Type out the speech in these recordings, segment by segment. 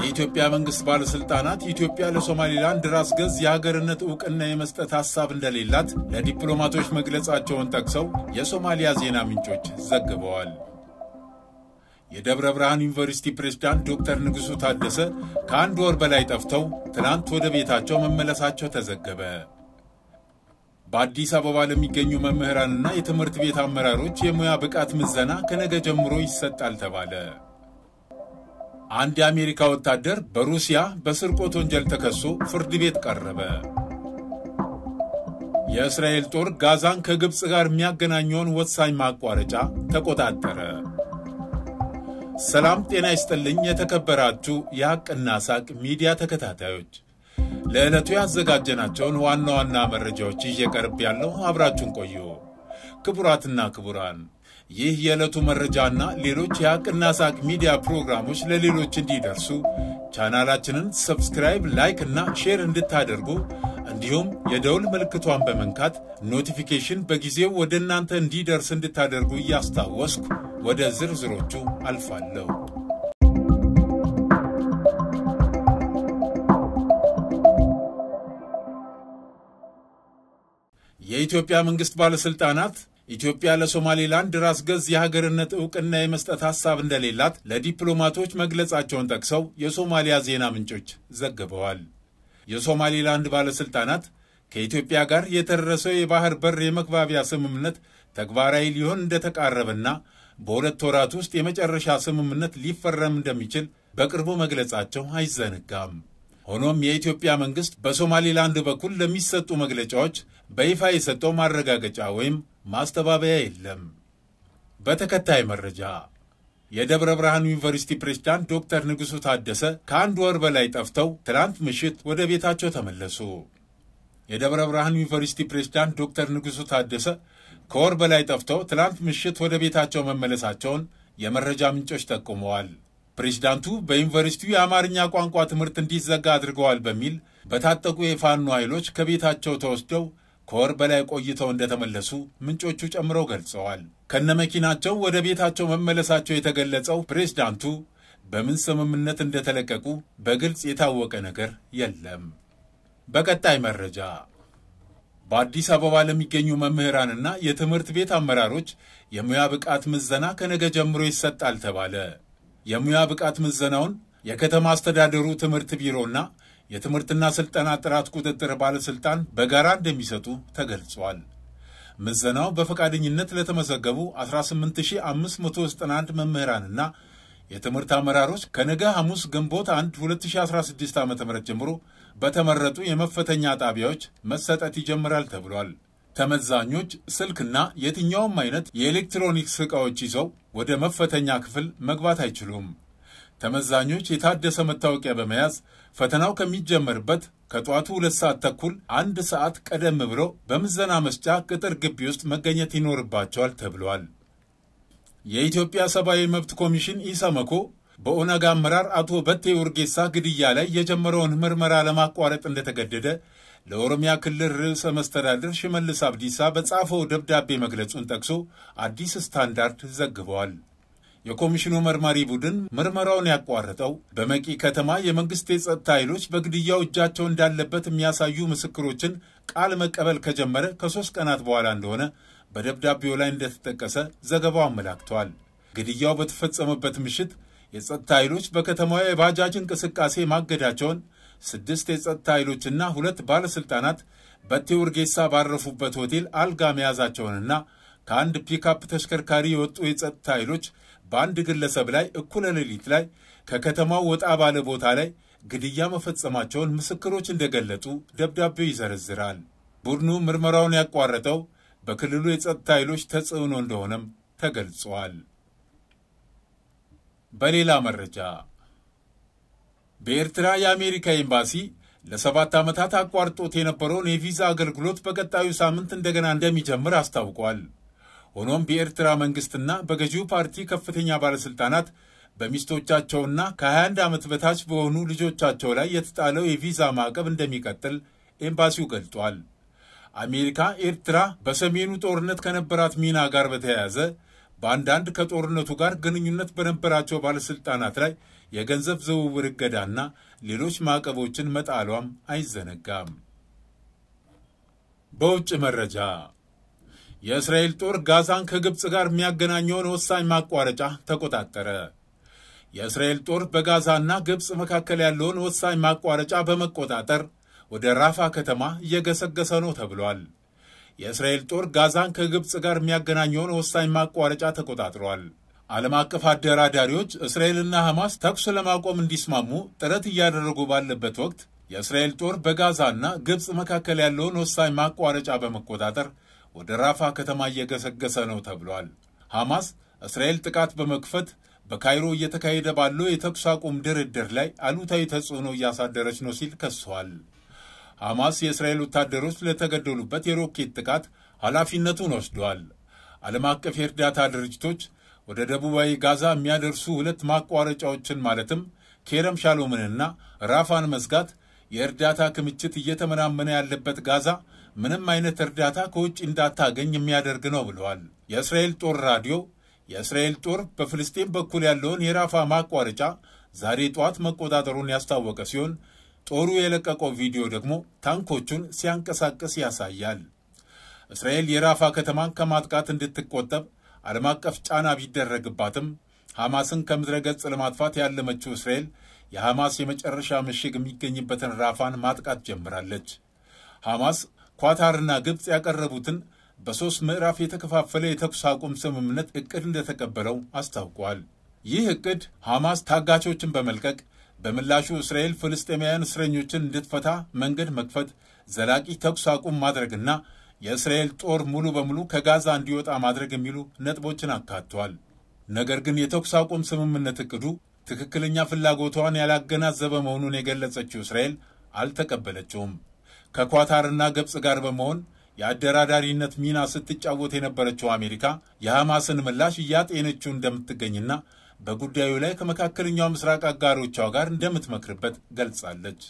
የኢትዮጵያ መንግስት ባለስልጣናት ኢትዮጵያ ለሶማሊላንድ ራስ ገዝ የሀገርነት እውቅና የመስጠት ሀሳብ እንደሌላት ለዲፕሎማቶች መግለጻቸውን ጠቅሰው የሶማሊያ ዜና ምንጮች ዘግበዋል። የደብረ ብርሃን ዩኒቨርሲቲ ፕሬዝዳንት ዶክተር ንጉሱ ታደሰ ከአንድ ወር በላይ ጠፍተው ትናንት ወደ ቤታቸው መመለሳቸው ተዘገበ። በአዲስ አበባ ለሚገኙ መምህራንና የትምህርት ቤት አመራሮች የሙያ ብቃት ምዘና ከነገ ጀምሮ ይሰጣል ተባለ። አንድ የአሜሪካ ወታደር በሩሲያ በስርቆት ወንጀል ተከሶ ፍርድ ቤት ቀረበ። የእስራኤል ጦር ጋዛን ከግብፅ ጋር የሚያገናኘውን ወሳኝ ማቋረጫ ተቆጣጠረ። ሰላም ጤና ይስጥልኝ። የተከበራችሁ የሐቅና ሳቅ ሚዲያ ተከታታዮች ለዕለቱ ያዘጋጀናቸውን ዋና ዋና መረጃዎች ይዤ ቀርብ ያለው አብራችሁን ቆዩ። ክቡራትና ክቡራን ይህ የዕለቱ መረጃና ሌሎች የአቅና ሳቅ ሚዲያ ፕሮግራሞች ለሌሎች እንዲደርሱ ቻናላችንን ሰብስክራይብ፣ ላይክ እና ሼር እንድታደርጉ እንዲሁም የደውል ምልክቷን በመንካት ኖቲፊኬሽን በጊዜው ወደ እናንተ እንዲደርስ እንድታደርጉ እያስታወስኩ ወደ ዝርዝሮቹ አልፋለሁ። የኢትዮጵያ መንግሥት ባለሥልጣናት ኢትዮጵያ ለሶማሌላንድ ራስ ገዝ የሀገርነት እውቅና የመስጠት ሀሳብ እንደሌላት ለዲፕሎማቶች መግለጻቸውን ጠቅሰው የሶማሊያ ዜና ምንጮች ዘግበዋል። የሶማሌላንድ ባለሥልጣናት ከኢትዮጵያ ጋር የተደረሰው የባህር በር የመግባቢያ ስምምነት ተግባራዊ ሊሆን እንደተቃረበና በሁለት ወራት ውስጥ የመጨረሻ ስምምነት ሊፈረም እንደሚችል በቅርቡ መግለጻቸው አይዘነጋም። ሆኖም የኢትዮጵያ መንግሥት በሶማሌላንድ በኩል ለሚሰጡ መግለጫዎች በይፋ የሰጠው ማረጋገጫ ወይም ማስተባበያ የለም። በተከታይ መረጃ የደብረ ብርሃን ዩኒቨርሲቲ ፕሬዝዳንት ዶክተር ንጉሡ ታደሰ ከአንድ ወር በላይ ጠፍተው ትናንት ምሽት ወደ ቤታቸው ተመለሱ። የደብረ ብርሃን ዩኒቨርሲቲ ፕሬዝዳንት ዶክተር ንጉሱ ታደሰ ከወር በላይ ጠፍተው ትናንት ምሽት ወደ ቤታቸው መመለሳቸውን የመረጃ ምንጮች ጠቁመዋል። ፕሬዝዳንቱ በዩኒቨርሲቲው የአማርኛ ቋንቋ ትምህርት እንዲዘጋ አድርገዋል በሚል በታጠቁ የፋኖ ኃይሎች ከቤታቸው ተወስደው ከወር በላይ ቆይተው እንደተመለሱ ምንጮቹ ጨምረው ገልጸዋል። ከነመኪናቸው ወደ ቤታቸው መመለሳቸው የተገለጸው ፕሬዝዳንቱ በምን ስምምነት እንደተለቀቁ በግልጽ የታወቀ ነገር የለም። በቀጣይ መረጃ በአዲስ አበባ ለሚገኙ መምህራንና የትምህርት ቤት አመራሮች የሙያ ብቃት ምዘና ከነገ ጀምሮ ይሰጣል ተባለ። የሙያ ብቃት ምዘናውን የከተማ አስተዳደሩ ትምህርት ቢሮና የትምህርትና ስልጠና ጥራት ቁጥጥር ባለስልጣን በጋራ እንደሚሰጡ ተገልጿል። ምዘናው በፈቃደኝነት ለተመዘገቡ 18591 መምህራንና የትምህርት አመራሮች ከነገ ሐሙስ ግንቦት 1 2016 ዓ ም ጀምሮ በተመረጡ የመፈተኛ ጣቢያዎች መሰጠት ይጀምራል ተብሏል። ተመዛኞች ስልክና የትኛውም አይነት የኤሌክትሮኒክስ ዕቃዎች ይዘው ወደ መፈተኛ ክፍል መግባት አይችሉም። ተመዛኞች የታደሰ መታወቂያ በመያዝ ፈተናው ከሚጀመርበት ከጠዋቱ ሁለት ሰዓት ተኩል አንድ ሰዓት ቀደም ብሎ በምዘና መስጫ ቅጥር ግቢ ውስጥ መገኘት ይኖርባቸዋል ተብሏል። የኢትዮጵያ ሰብአዊ መብት ኮሚሽን ኢሰመኮ በኦነግ አመራር አቶ በቴ ኡርጌሳ ግድያ ላይ የጀመረውን ምርመራ ለማቋረጥ እንደተገደደ ለኦሮሚያ ክልል ርዕሰ መስተዳድር ሽመልስ አብዲሳ በጻፈው ደብዳቤ መግለጹን ጠቅሶ አዲስ ስታንዳርድ ዘግበዋል። የኮሚሽኑ መርማሪ ቡድን ምርመራውን ያቋረጠው በመቂ ከተማ የመንግስት የጸጥታ ኃይሎች በግድያው እጃቸው እንዳለበት የሚያሳዩ ምስክሮችን ቃል መቀበል ከጀመረ ከሶስት ቀናት በኋላ እንደሆነ በደብዳቤው ላይ እንደተጠቀሰ ዘገባው አመላክተዋል። ግድያው በተፈጸመበት ምሽት የጸጥታ ኃይሎች በከተማዋ የባጃጅ እንቅስቃሴ ማገዳቸውን ስድስት የጸጥታ ኃይሎችና ሁለት ባለሥልጣናት በቴ ኡርጌሳ ባረፉበት ሆቴል አልጋ መያዛቸውንና ከአንድ ፒካፕ ተሽከርካሪ የወጡ የጸጥታ ኃይሎች በአንድ ግለሰብ ላይ እኩለ ሌሊት ላይ ከከተማው ወጣ ባለ ቦታ ላይ ግድያ መፈጸማቸውን ምስክሮች እንደገለጡ ደብዳቤው ይዘረዝራል። ቡድኑ ምርመራውን ያቋረጠው በክልሉ የጸጥታ ኃይሎች ተጽዕኖ እንደሆነም ተገልጿል። በሌላ መረጃ በኤርትራ የአሜሪካ ኤምባሲ ለሰባት ዓመታት አቋርጦት የነበረውን የቪዛ አገልግሎት በቀጣዩ ሳምንት እንደገና እንደሚጀምር አስታውቋል። ሆኖም በኤርትራ መንግስትና በገዢው ፓርቲ ከፍተኛ ባለሥልጣናት በሚስቶቻቸውና ከ21 ዓመት በታች በሆኑ ልጆቻቸው ላይ የተጣለው የቪዛ ማዕቀብ እንደሚቀጥል ኤምባሲው ገልጧል። አሜሪካ ኤርትራ በሰሜኑ ጦርነት ከነበራት ሚና ጋር በተያያዘ በአንዳንድ ከጦርነቱ ጋር ግንኙነት በነበራቸው ባለሥልጣናት ላይ የገንዘብ ዝውውር እገዳና ሌሎች ማዕቀቦችን መጣሏም አይዘነጋም። በውጭ መረጃ የእስራኤል ጦር ጋዛን ከግብፅ ጋር የሚያገናኘውን ወሳኝ ማቋረጫ ተቆጣጠረ። የእስራኤል ጦር በጋዛና ግብፅ መካከል ያለውን ወሳኝ ማቋረጫ በመቆጣጠር ወደ ራፋ ከተማ እየገሰገሰ ነው ተብሏል። የእስራኤል ጦር ጋዛን ከግብፅ ጋር የሚያገናኘውን ወሳኝ ማቋረጫ ተቆጣጥሯል። ዓለም አቀፍ አደራዳሪዎች እስራኤልና ሐማስ ተኩስ ለማቆም እንዲስማሙ ጥረት እያደረጉ ባለበት ወቅት የእስራኤል ጦር በጋዛና ግብፅ መካከል ያለውን ወሳኝ ማቋረጫ በመቆጣጠር ወደ ራፋ ከተማ እየገሰገሰ ነው ተብሏል። ሐማስ እስራኤል ጥቃት በመክፈት በካይሮ እየተካሄደ ባለው የተኩስ አቁም ድርድር ላይ አሉታዊ ተጽዕኖ እያሳደረች ነው ሲል ከሷል። ሐማስ የእስራኤል ወታደሮች ለተገደሉበት የሮኬት ጥቃት ኃላፊነቱን ወስዷል። ዓለም አቀፍ የእርዳታ ድርጅቶች ወደ ደቡባዊ ጋዛ የሚያደርሱ ሁለት ማቋረጫዎችን ማለትም ኬረም ሻሎምንና ራፋን መዝጋት የእርዳታ ክምችት እየተመናመነ ያለበት ጋዛ ምንም አይነት እርዳታ ከውጭ እንዳታገኝ የሚያደርግ ነው ብለዋል። የእስራኤል ጦር ራዲዮ የእስራኤል ጦር በፍልስጤም በኩል ያለውን የራፋ ማቋረጫ ዛሬ ጠዋት መቆጣጠሩን ያስታወቀ ሲሆን ጦሩ የለቀቀው ቪዲዮ ደግሞ ታንኮቹን ሲያንቀሳቅስ ያሳያል። እስራኤል የራፋ ከተማን ከማጥቃት እንድትቆጠብ ዓለም አቀፍ ጫና ቢደረግባትም ሐማስን ከምድረ ገጽ ለማጥፋት ያለመችው እስራኤል የሐማስ የመጨረሻ ምሽግ የሚገኝበትን ራፋን ማጥቃት ጀምራለች። ሐማስ ኳታርና ግብፅ ያቀረቡትን በሦስት ምዕራፍ የተከፋፈለ የተኩስ አቁም ስምምነት ዕቅድ እንደተቀበለው አስታውቋል። ይህ ዕቅድ ሐማስ ታጋቾችን በመልቀቅ በምላሹ እስራኤል ፍልስጤማውያን እስረኞችን እንድትፈታ መንገድ መክፈት፣ ዘላቂ ተኩስ አቁም ማድረግና የእስራኤል ጦር ሙሉ በሙሉ ከጋዛ እንዲወጣ ማድረግ የሚሉ ነጥቦችን አካቷል። ነገር ግን የተኩስ አቁም ስምምነት ዕቅዱ ትክክለኛ ፍላጎቷን ያላገናዘበ መሆኑን የገለጸችው እስራኤል አልተቀበለችውም። ከኳታርና ግብፅ ጋር በመሆን የአደራዳሪነት ሚና ስትጫወት የነበረችው አሜሪካ የሐማስን ምላሽ እያጤነችው እንደምትገኝና በጉዳዩ ላይ ከመካከለኛው ምስራቅ አጋሮቿ ጋር እንደምትመክርበት ገልጻለች።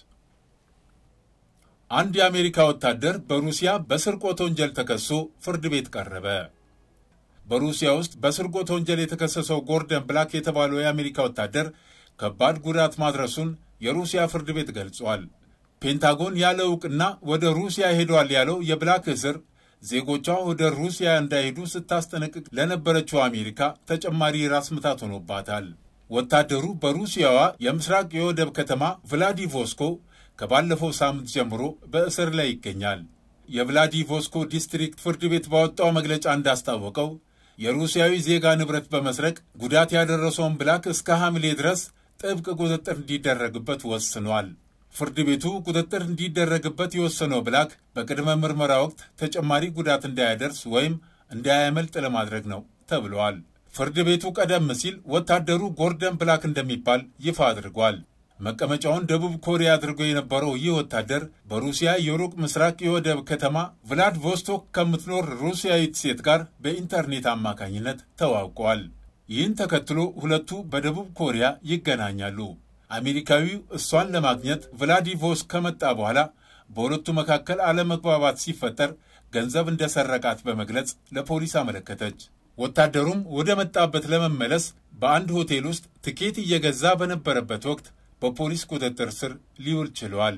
አንድ የአሜሪካ ወታደር በሩሲያ በስርቆት ወንጀል ተከሶ ፍርድ ቤት ቀረበ። በሩሲያ ውስጥ በስርጎት ወንጀል የተከሰሰው ጎርደን ብላክ የተባለው የአሜሪካ ወታደር ከባድ ጉዳት ማድረሱን የሩሲያ ፍርድ ቤት ገልጿል። ፔንታጎን ያለ እውቅና ወደ ሩሲያ ሄዷል ያለው የብላክ እስር ዜጎቿ ወደ ሩሲያ እንዳይሄዱ ስታስጠነቅቅ ለነበረችው አሜሪካ ተጨማሪ ራስ ምታት ሆኖባታል። ወታደሩ በሩሲያዋ የምስራቅ የወደብ ከተማ ቭላዲቮስኮ ከባለፈው ሳምንት ጀምሮ በእስር ላይ ይገኛል። የቭላዲቮስኮ ዲስትሪክት ፍርድ ቤት ባወጣው መግለጫ እንዳስታወቀው የሩሲያዊ ዜጋ ንብረት በመስረቅ ጉዳት ያደረሰውን ብላክ እስከ ሐምሌ ድረስ ጥብቅ ቁጥጥር እንዲደረግበት ወስኗል። ፍርድ ቤቱ ቁጥጥር እንዲደረግበት የወሰነው ብላክ በቅድመ ምርመራ ወቅት ተጨማሪ ጉዳት እንዳያደርስ ወይም እንዳያመልጥ ለማድረግ ነው ተብሏል። ፍርድ ቤቱ ቀደም ሲል ወታደሩ ጎርደን ብላክ እንደሚባል ይፋ አድርጓል። መቀመጫውን ደቡብ ኮሪያ አድርገው የነበረው ይህ ወታደር በሩሲያ የሩቅ ምስራቅ የወደብ ከተማ ቭላድቮስቶክ ከምትኖር ሩሲያዊት ሴት ጋር በኢንተርኔት አማካኝነት ተዋውቀዋል። ይህን ተከትሎ ሁለቱ በደቡብ ኮሪያ ይገናኛሉ። አሜሪካዊው እሷን ለማግኘት ቭላዲቮስክ ከመጣ በኋላ በሁለቱ መካከል አለመግባባት ሲፈጠር ገንዘብ እንደሰረቃት በመግለጽ ለፖሊስ አመለከተች። ወታደሩም ወደ መጣበት ለመመለስ በአንድ ሆቴል ውስጥ ትኬት እየገዛ በነበረበት ወቅት በፖሊስ ቁጥጥር ስር ሊውል ችሏል።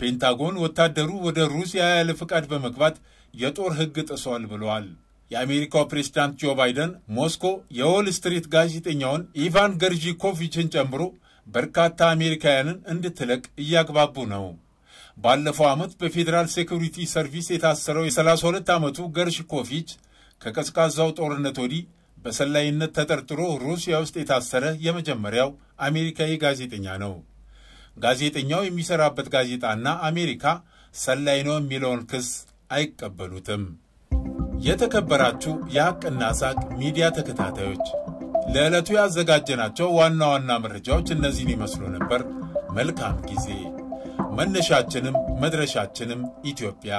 ፔንታጎን ወታደሩ ወደ ሩሲያ ያለ ፍቃድ በመግባት የጦር ሕግ ጥሷል ብለዋል። የአሜሪካው ፕሬዝዳንት ጆ ባይደን ሞስኮ የዎል ስትሪት ጋዜጠኛውን ኢቫን ገርዢኮቪችን ጨምሮ በርካታ አሜሪካውያንን እንድትለቅ እያግባቡ ነው። ባለፈው ዓመት በፌዴራል ሴኩሪቲ ሰርቪስ የታሰረው የ32 ዓመቱ ገርሺኮቪች ከቀዝቃዛው ጦርነት ወዲህ በሰላይነት ተጠርጥሮ ሩሲያ ውስጥ የታሰረ የመጀመሪያው አሜሪካዊ ጋዜጠኛ ነው። ጋዜጠኛው የሚሰራበት ጋዜጣና አሜሪካ ሰላይ ነው የሚለውን ክስ አይቀበሉትም። የተከበራችሁ የሐቅና ሳቅ ሚዲያ ተከታታዮች ለዕለቱ ያዘጋጀናቸው ዋና ዋና መረጃዎች እነዚህን ይመስሉ ነበር። መልካም ጊዜ። መነሻችንም መድረሻችንም ኢትዮጵያ።